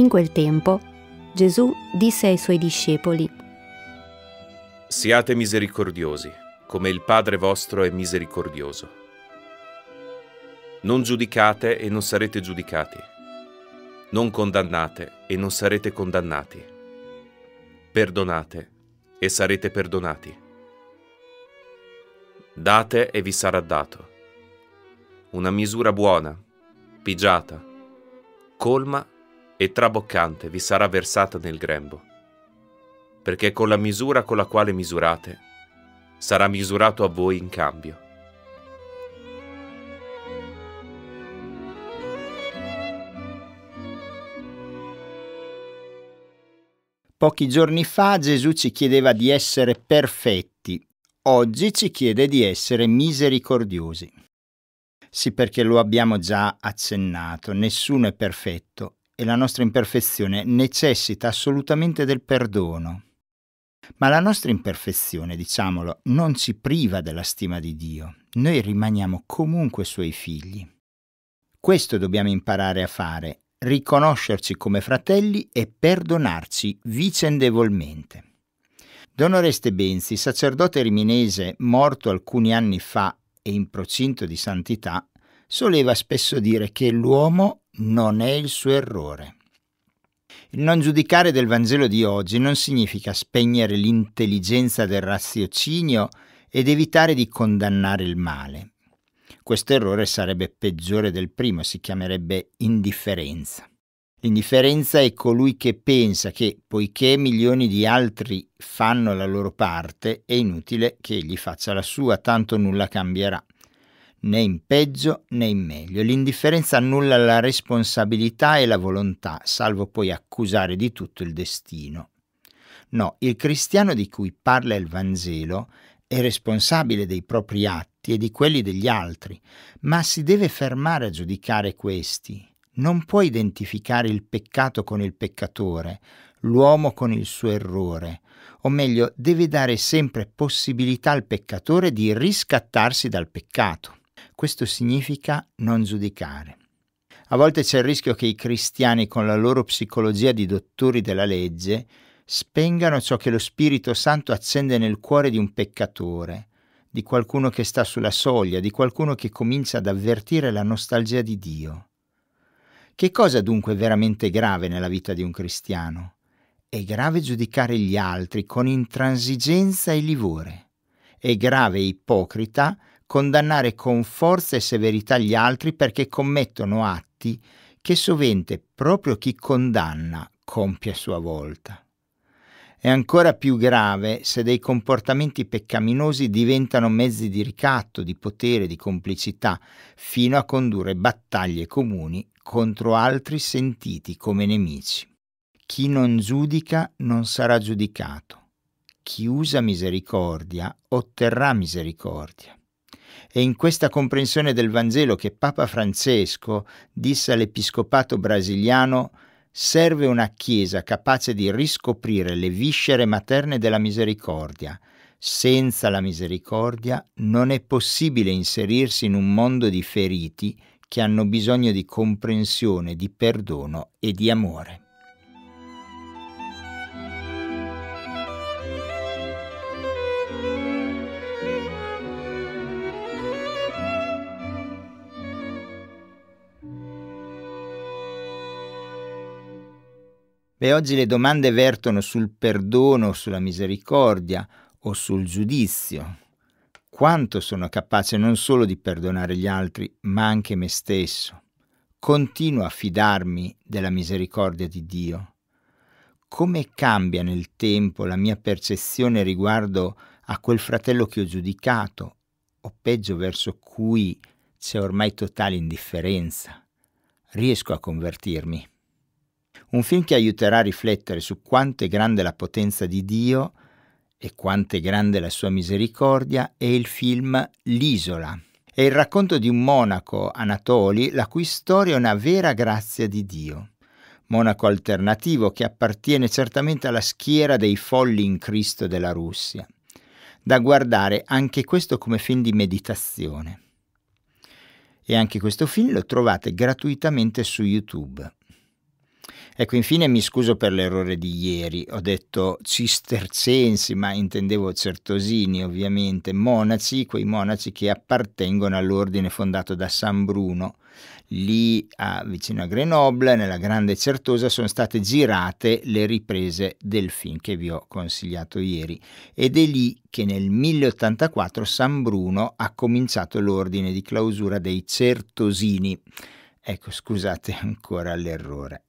In quel tempo Gesù disse ai suoi discepoli, Siate misericordiosi, come il Padre vostro è misericordioso. Non giudicate e non sarete giudicati. Non condannate e non sarete condannati. Perdonate e sarete perdonati. Date e vi sarà dato. Una misura buona, pigiata, colma e traboccante vi sarà versata nel grembo, perché con la misura con la quale misurate, sarà misurato a voi in cambio. Pochi giorni fa Gesù ci chiedeva di essere perfetti, oggi ci chiede di essere misericordiosi. Sì perché lo abbiamo già accennato, nessuno è perfetto e la nostra imperfezione necessita assolutamente del perdono. Ma la nostra imperfezione, diciamolo, non ci priva della stima di Dio. Noi rimaniamo comunque suoi figli. Questo dobbiamo imparare a fare, riconoscerci come fratelli e perdonarci vicendevolmente. Don Oreste Benzi, sacerdote riminese morto alcuni anni fa e in procinto di santità, soleva spesso dire che l'uomo non è il suo errore. Il non giudicare del Vangelo di oggi non significa spegnere l'intelligenza del raziocinio ed evitare di condannare il male. Questo errore sarebbe peggiore del primo, si chiamerebbe indifferenza. L'indifferenza è colui che pensa che, poiché milioni di altri fanno la loro parte, è inutile che egli faccia la sua, tanto nulla cambierà né in peggio né in meglio. L'indifferenza annulla la responsabilità e la volontà, salvo poi accusare di tutto il destino. No, il cristiano di cui parla il Vangelo è responsabile dei propri atti e di quelli degli altri, ma si deve fermare a giudicare questi. Non può identificare il peccato con il peccatore, l'uomo con il suo errore, o meglio, deve dare sempre possibilità al peccatore di riscattarsi dal peccato. Questo significa non giudicare. A volte c'è il rischio che i cristiani, con la loro psicologia di dottori della legge, spengano ciò che lo Spirito Santo accende nel cuore di un peccatore, di qualcuno che sta sulla soglia, di qualcuno che comincia ad avvertire la nostalgia di Dio. Che cosa dunque è veramente grave nella vita di un cristiano? È grave giudicare gli altri con intransigenza e livore. È grave e ipocrita condannare con forza e severità gli altri perché commettono atti che sovente proprio chi condanna compie a sua volta. È ancora più grave se dei comportamenti peccaminosi diventano mezzi di ricatto, di potere, di complicità, fino a condurre battaglie comuni contro altri sentiti come nemici. Chi non giudica non sarà giudicato. Chi usa misericordia otterrà misericordia. È in questa comprensione del Vangelo che Papa Francesco disse all'Episcopato brasiliano serve una Chiesa capace di riscoprire le viscere materne della misericordia. Senza la misericordia non è possibile inserirsi in un mondo di feriti che hanno bisogno di comprensione, di perdono e di amore. Beh, oggi le domande vertono sul perdono, sulla misericordia o sul giudizio. Quanto sono capace non solo di perdonare gli altri, ma anche me stesso? Continuo a fidarmi della misericordia di Dio? Come cambia nel tempo la mia percezione riguardo a quel fratello che ho giudicato, o peggio verso cui c'è ormai totale indifferenza? Riesco a convertirmi? Un film che aiuterà a riflettere su quanto è grande la potenza di Dio e quanto è grande la sua misericordia è il film L'isola. È il racconto di un monaco, Anatoli, la cui storia è una vera grazia di Dio. Monaco alternativo che appartiene certamente alla schiera dei folli in Cristo della Russia. Da guardare anche questo come film di meditazione. E anche questo film lo trovate gratuitamente su YouTube. Ecco, infine mi scuso per l'errore di ieri, ho detto cistercensi, ma intendevo certosini ovviamente, monaci, quei monaci che appartengono all'ordine fondato da San Bruno. Lì a, vicino a Grenoble, nella Grande Certosa, sono state girate le riprese del film che vi ho consigliato ieri ed è lì che nel 1084 San Bruno ha cominciato l'ordine di clausura dei Certosini. Ecco, scusate ancora l'errore.